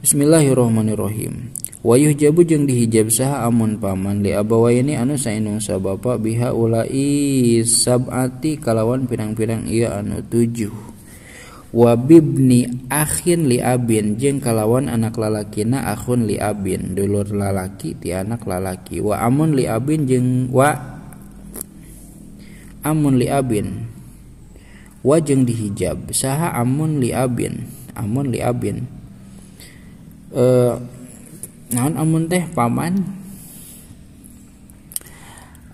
Bismillahirrahmanirrahim wayuh jabu jeung dihijab saha amun paman li abawaini anu saindung bapa biha ulai sabati kalawan pirang-pirang ia anu tujuh bibni akhin li abin jeung kalawan anak lalakina akhun li abin dulur lalaki ti anak lalaki wa amun li abin jeung wa amun li abin wa jeung dihijab saha amun li abin amun li abin eh naon amun teh paman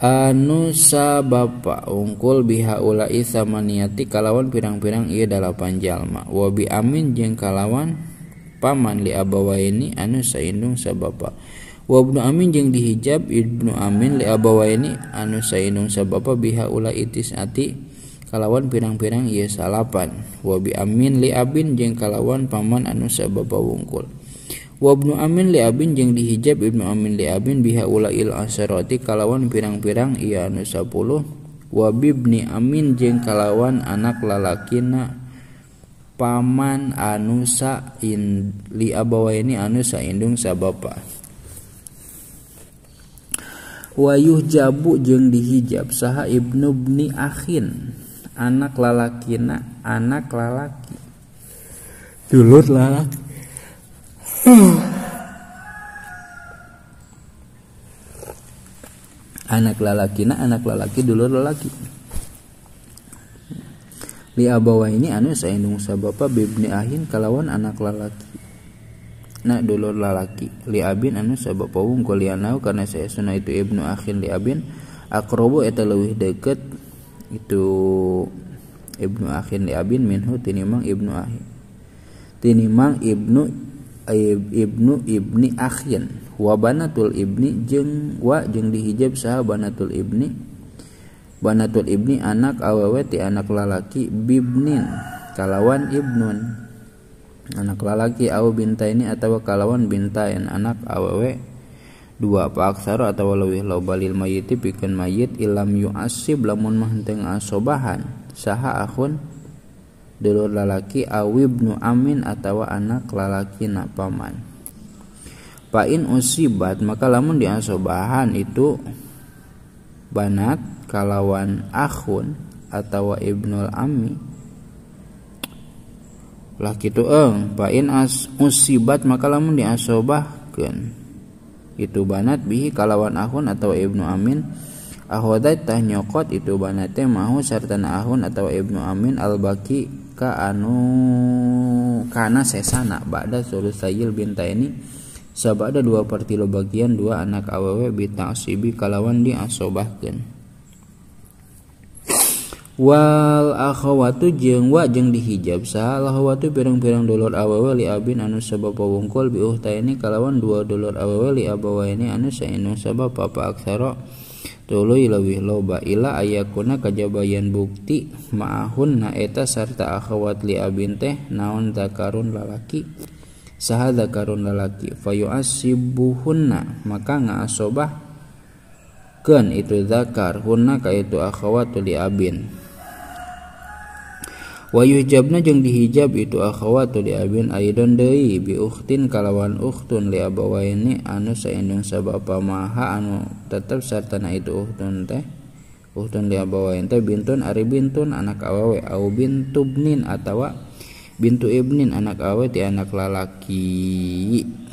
anu sababa ungkul biha ulai samaniati kalawan pirang-pirang ieu dalapan jalma Wabi amin jeung kalawan paman li abawaini anu saindung sababa wa ibnu amin jeung dihijab ibnu amin li abawaini anu saindung sababa biha ulai ati kalawan pirang-pirang ieu salapan Wabi amin li abin jeung kalawan paman anu sababa wungkul wabnu amin li abin jeng dihijab ibnu amin li abin biha ula il asyarati kalawan pirang-pirang iya anu Wa wabibni amin jeng kalawan anak lalakina paman anu sa in li abawaini anu sa indung sa bapa wayuh jabu jeng dihijab saha ibnu bni akhin anak lalakina anak lalaki dulur lalaki Hmm. anak lalaki nah anak lalaki dulu lalaki li abawa ini anu saindung bapa bibni ahin kalawan anak lalaki nah dulu lalaki li abin anu sa bapa wong kulianau karena saya sunah itu ibnu ahin li abin akrobo eta dekat deket itu ibnu ahin li abin minhu tinimang ibnu ahin tinimang ibnu ibnu ibni akhyan, wa banatul ibni jeng wa jeng dihijab saha banatul ibni banatul ibni anak awewe ti anak lalaki bibnin kalawan ibnun anak lalaki aw ini atau kalawan bintain anak awewe dua apa aksara atau leuwih loba lil mayiti pikeun mayit ilam yu yu'asib lamun mah asobahan saha akun dulur lalaki awibnu amin atau anak lalaki nak paman pain usibat maka lamun diasobahan itu banat kalawan akhun atau ibnu amin lah kitu eng eh, pain as usibat maka lamun diasobahkeun itu banat bihi kalawan ahun atau ibnu amin ahwadat tah nyokot itu banate mahu serta ahun atau ibnu amin al-baki ka anu kana sesana ba'da sulusayil binta ini sabada dua pertilo bagian dua anak awewe bitasibi kalawan di asobahkan. wal akhawatu jeng wa jeng dihijab akhawatu pirang-pirang dolor awewe li abin anu sabab pawungkol bi ini kalawan dua dolor awewe li abawa ini anu sainu sabab papa aksara loba ila aya kuna kajjabayan bukti maaun na eta sarta akhawat libin teh, naondhaarun lalaki sah zakarun lalaki fayo asib buhunna maka nga asoba ke itu dhakar hunna ka itu akhawat tuliabin. wayujabna jeung dihijab itu akhawatu di abin aidon deui bi ukhtin kalawan ukhtun li abawaini anu saindung sabapa maha anu tetep sartana itu ukhtun teh uhtun li abawain teh bintun ari bintun anak awawe au bintubnin atawa bintu ibnin anak awet ti anak lalaki